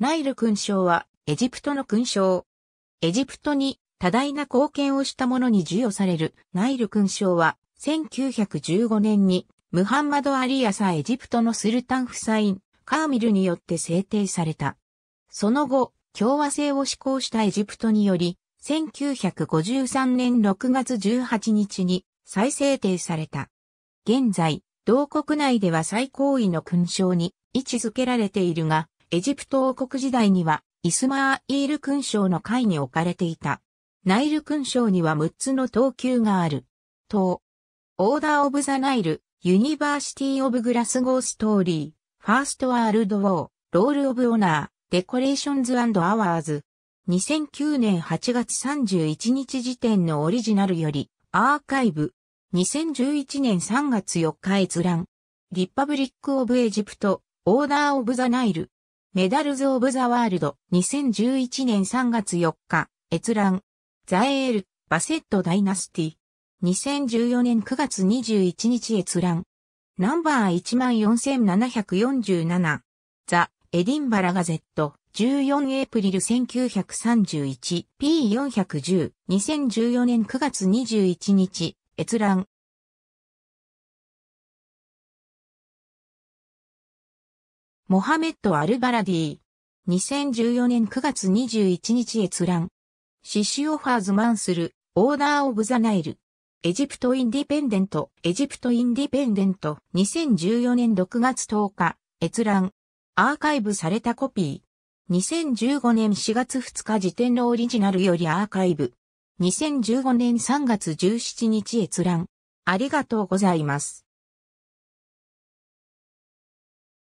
ナイル勲章はエジプトの勲章。エジプトに多大な貢献をした者に授与されるナイル勲章は1915年にムハンマド・アリアサエジプトのスルタン・フサイン・カーミルによって制定された。その後、共和制を施行したエジプトにより、1953年6月18日に再制定された。現在、同国内では最高位の勲章に位置づけられているが、エジプト王国時代には、イスマーイール勲章の会に置かれていた。ナイル勲章には6つの等級がある。等。オーダー・オブ・ザ・ナイル、ユニバーシティ・オブ・グラスゴー・ストーリー、ファースト・ワールド・ウォー、ロール・オブ・オナー、デコレーションズ・アワーズ。2009年8月31日時点のオリジナルより、アーカイブ。2011年3月4日閲覧。リッパブリック・オブ・エジプト、オーダー・オブ・ザ・ナイル。メダルズ・オブ・ザ・ワールド、2011年3月4日、閲覧。ザエール、バセット・ダイナスティ。2014年9月21日閲覧。ナンバー14747。ザ・エディンバラガゼット。14エイプリル 1931P410 2014年9月21日閲覧モハメッド・アルバラディ。2014年9月21日閲覧。シシオファーズマンスル、オーダー・オブ・ザ・ナイル。エジプト・インディペンデント、エジプト・インディペンデント、2014年6月10日、閲覧。アーカイブされたコピー。2015年4月2日時点のオリジナルよりアーカイブ。2015年3月17日閲覧。ありがとうございます。